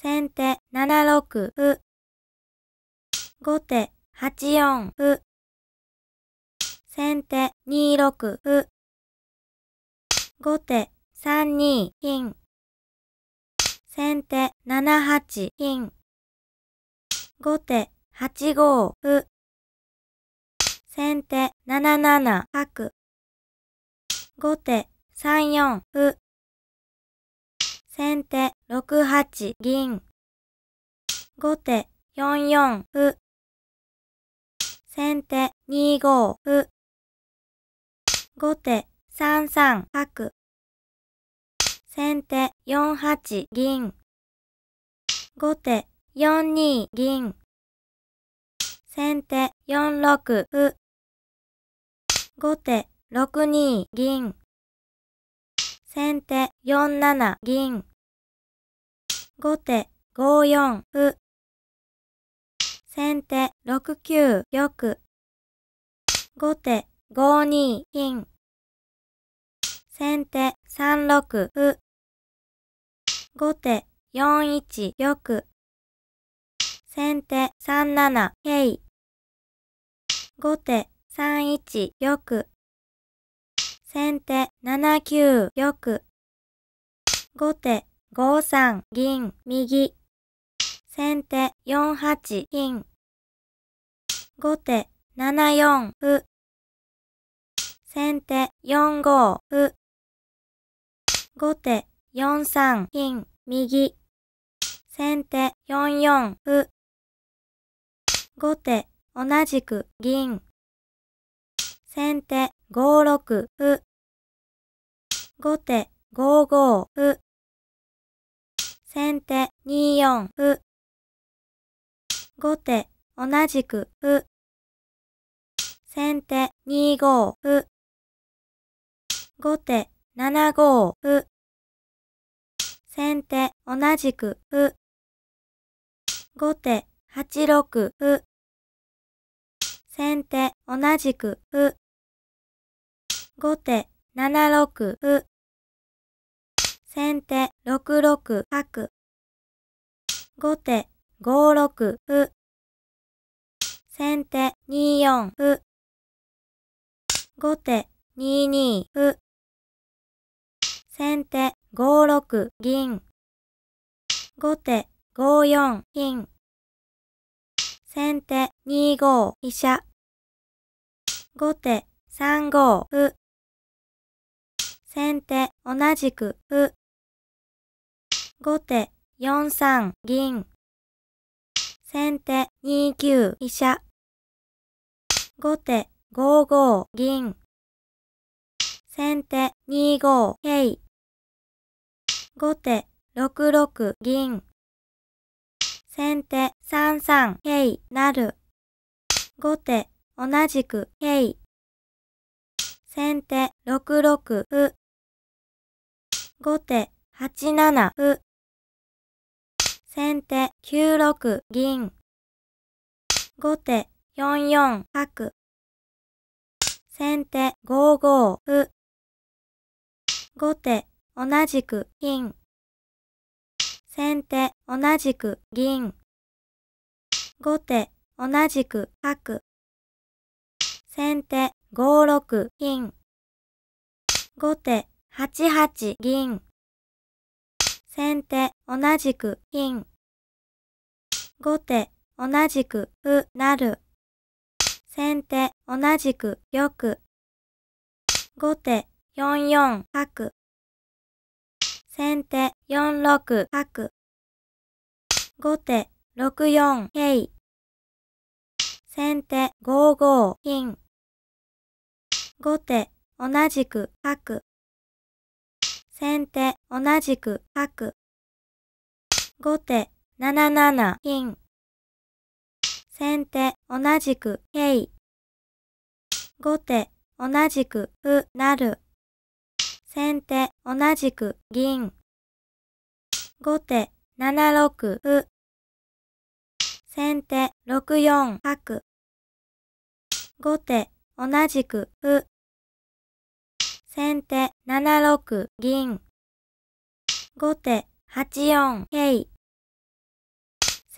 先手7六歩。後手8四歩。先手2六歩。後手3二金。先手7八金。後手8五歩。先手7七角。後手3四歩。先手6八銀。後手4四歩。先手2五歩。後手3三角。先手4八銀。後手4二銀。先手4六歩。後手6二銀。先手4七銀。後手5四歩。先手6九玉。後手5二金。先手3六歩。後手4一玉。先手3七い。後手3一玉。先手7九玉。後手5三銀右。先手4八銀後手7四歩。先手4五歩。後手4三銀右。先手4四歩。後手同じく銀。先手5六歩。後手5五歩。先手2四歩。後手同じく歩。先手2五歩。後手7五歩。先手同じく歩。後手8六歩。先手同じく歩。後手7六歩。先手6六角。後手5六歩。先手2四歩。後手2二歩。先手5六銀。後手5四金。先手2五飛車。後手3五歩。先手同じく歩。後手4三銀。先手2九飛車。後手5五銀。先手2五桂。後手6六銀。先手3三桂成。後手同じく桂。先手6六歩。後手8七歩。先手9六銀。後手4四角。先手5五歩。後手同じく金。先手同じく銀。後手同じく角。先手5六金。後手8八銀。先手同じく金。後手、同じく、う、なる。先手、同じく、玉。後手、四四角。先手、四六角。後手、六四桂。先手、五五金。後手、同じく、角。先手、同じく、角。後手、7七金。先手同じくい。後手同じくうなる。先手同じく銀。後手7六う。先手6四角。後手同じくう。先手7六銀。後手8四桂。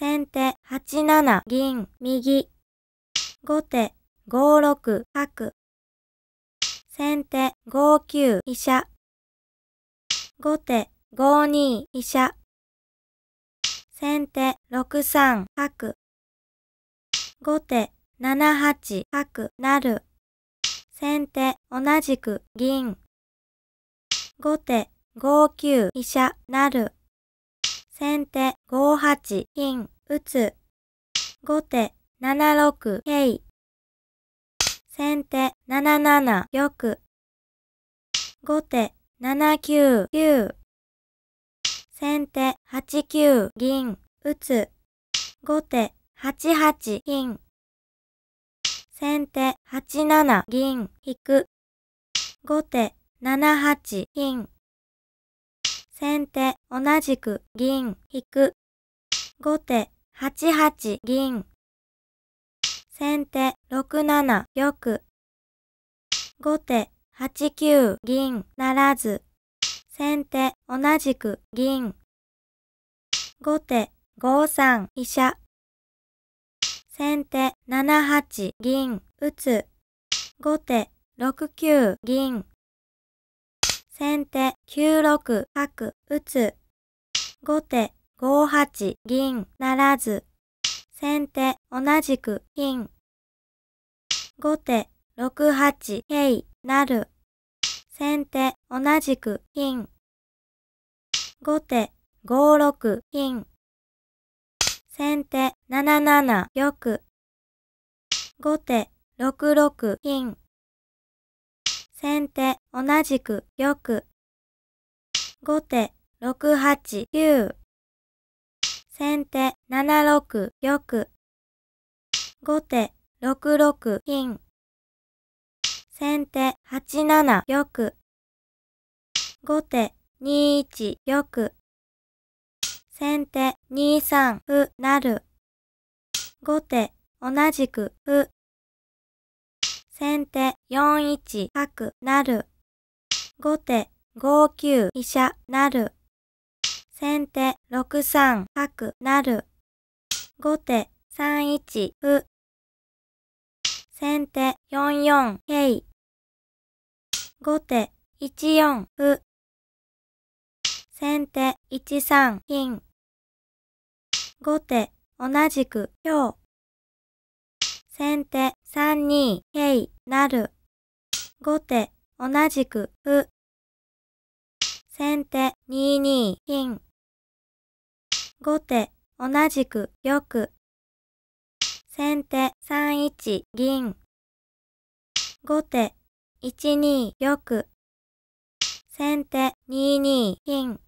先手8七銀右。後手5六角。先手5九飛車。後手5二飛車。先手6三角。後手7八角る先手同じく銀。後手5九飛車る先手5八金打つ。後手7六桂。先手7七玉。後手7九九。先手8九銀打つ。後手8八金。先手8七銀引く。後手7八金。先手同じく銀引く。後手8八銀。先手6七玉。後手8九銀ならず。先手同じく銀。後手5三飛車。先手7八銀打つ。後手6九銀。先手9六角打つ。後手5八銀ならず。先手同じく金。後手6八桂なる。先手同じく金。後手5六金。先手7七玉。後手6六金。先手、同じく、玉。後手、6八9。先手、7六玉。後手、6六金。先手、8七玉。後手、2一玉。先手、2三うなる。後手、同じく、歩。先手4一角なる。後手5九飛車なる。先手6三角なる。後手3一歩。先手4四い。後手1四歩。先手1三金。後手同じく今日。先手三二、へい、なる。後手、同じく、ふ。先手、二二、金。後手、同じく、玉。先手、三一、銀。後手、一二、玉。先手、二二、金。